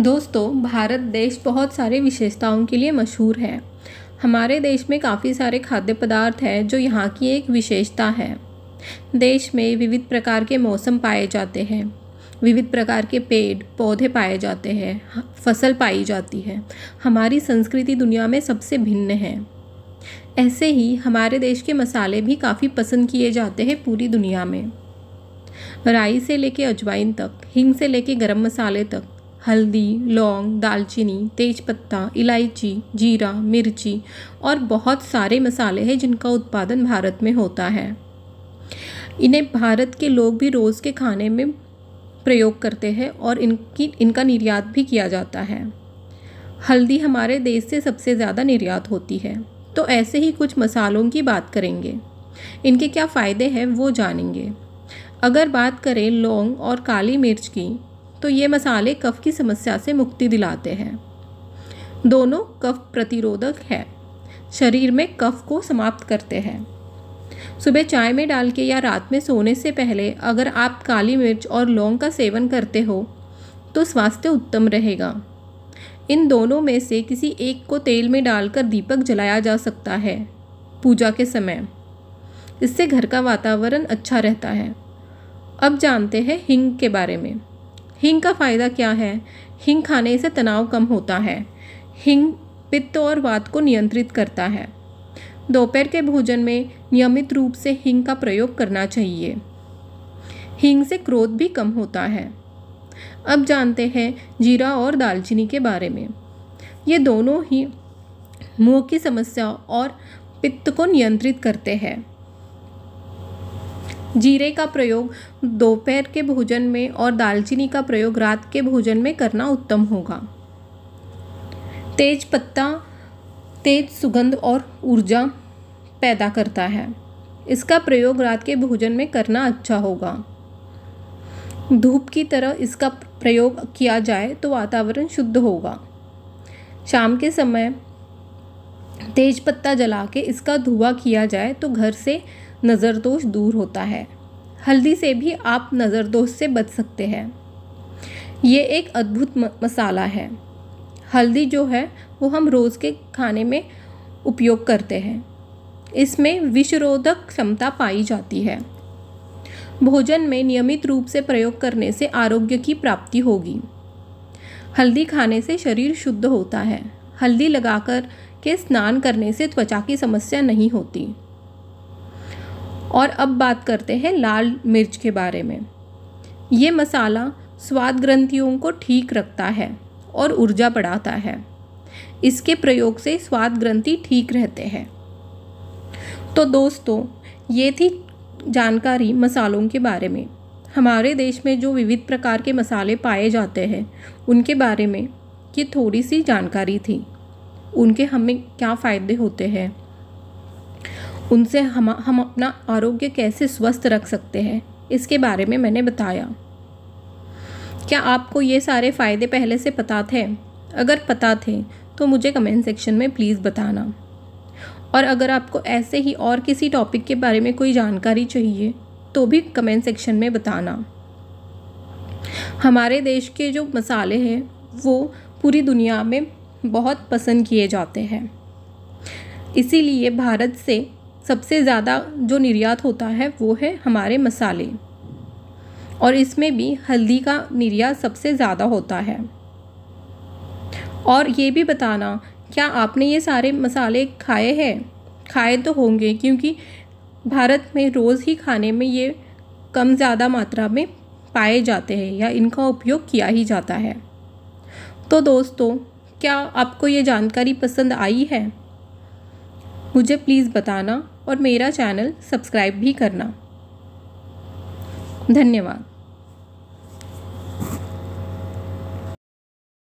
दोस्तों भारत देश बहुत सारे विशेषताओं के लिए मशहूर है हमारे देश में काफ़ी सारे खाद्य पदार्थ हैं जो यहाँ की एक विशेषता है देश में विविध प्रकार के मौसम पाए जाते हैं विविध प्रकार के पेड़ पौधे पाए जाते हैं फसल पाई जाती है हमारी संस्कृति दुनिया में सबसे भिन्न है ऐसे ही हमारे देश के मसाले भी काफ़ी पसंद किए जाते हैं पूरी दुनिया में राई से लेके अजवाइन तक हिंग से लेके गरम मसाले तक हल्दी लौंग दालचीनी तेज़पत्ता इलायची जीरा मिर्ची और बहुत सारे मसाले हैं जिनका उत्पादन भारत में होता है इन्हें भारत के लोग भी रोज़ के खाने में प्रयोग करते हैं और इनकी इनका निर्यात भी किया जाता है हल्दी हमारे देश से सबसे ज़्यादा निर्यात होती है तो ऐसे ही कुछ मसालों की बात करेंगे इनके क्या फ़ायदे हैं वो जानेंगे अगर बात करें लौंग और काली मिर्च की तो ये मसाले कफ की समस्या से मुक्ति दिलाते हैं दोनों कफ प्रतिरोधक है शरीर में कफ को समाप्त करते हैं सुबह चाय में डाल के या रात में सोने से पहले अगर आप काली मिर्च और लौंग का सेवन करते हो तो स्वास्थ्य उत्तम रहेगा इन दोनों में से किसी एक को तेल में डालकर दीपक जलाया जा सकता है पूजा के समय इससे घर का वातावरण अच्छा रहता है अब जानते हैं हींग के बारे में हींग का फ़ायदा क्या है हिंग खाने से तनाव कम होता है हिंग पित्त और वात को नियंत्रित करता है दोपहर के भोजन में नियमित रूप से हिंग का प्रयोग करना चाहिए हिंग से क्रोध भी कम होता है अब जानते हैं जीरा और दालचीनी के बारे में ये दोनों ही मुंह की समस्या और पित्त को नियंत्रित करते हैं जीरे का प्रयोग दोपहर के भोजन में और दालचीनी का प्रयोग रात के भोजन में करना उत्तम होगा तेज पत्ता तेज सुगंध और ऊर्जा पैदा करता है इसका प्रयोग रात के भोजन में करना अच्छा होगा धूप की तरह इसका प्रयोग किया जाए तो वातावरण शुद्ध होगा शाम के समय तेज पत्ता जला के इसका धुआं किया जाए तो घर से नज़र दोष दूर होता है हल्दी से भी आप नज़र दोष से बच सकते हैं ये एक अद्भुत मसाला है हल्दी जो है वो हम रोज़ के खाने में उपयोग करते हैं इसमें विषरोधक क्षमता पाई जाती है भोजन में नियमित रूप से प्रयोग करने से आरोग्य की प्राप्ति होगी हल्दी खाने से शरीर शुद्ध होता है हल्दी लगाकर के स्नान करने से त्वचा की समस्या नहीं होती और अब बात करते हैं लाल मिर्च के बारे में ये मसाला स्वाद ग्रंथियों को ठीक रखता है और ऊर्जा बढ़ाता है इसके प्रयोग से स्वाद ग्रंथि ठीक रहते हैं तो दोस्तों ये थी जानकारी मसालों के बारे में हमारे देश में जो विविध प्रकार के मसाले पाए जाते हैं उनके बारे में ये थोड़ी सी जानकारी थी उनके हमें क्या फ़ायदे होते हैं उनसे हम हम अपना आरोग्य कैसे स्वस्थ रख सकते हैं इसके बारे में मैंने बताया क्या आपको ये सारे फ़ायदे पहले से पता थे अगर पता थे तो मुझे कमेंट सेक्शन में प्लीज़ बताना और अगर आपको ऐसे ही और किसी टॉपिक के बारे में कोई जानकारी चाहिए तो भी कमेंट सेक्शन में बताना हमारे देश के जो मसाले हैं वो पूरी दुनिया में बहुत पसंद किए जाते हैं इसीलिए भारत से सबसे ज़्यादा जो निर्यात होता है वो है हमारे मसाले और इसमें भी हल्दी का निर्यात सबसे ज़्यादा होता है और ये भी बताना क्या आपने ये सारे मसाले खाए हैं खाए तो होंगे क्योंकि भारत में रोज़ ही खाने में ये कम ज़्यादा मात्रा में पाए जाते हैं या इनका उपयोग किया ही जाता है तो दोस्तों क्या आपको ये जानकारी पसंद आई है मुझे प्लीज़ बताना और मेरा चैनल सब्सक्राइब भी करना धन्यवाद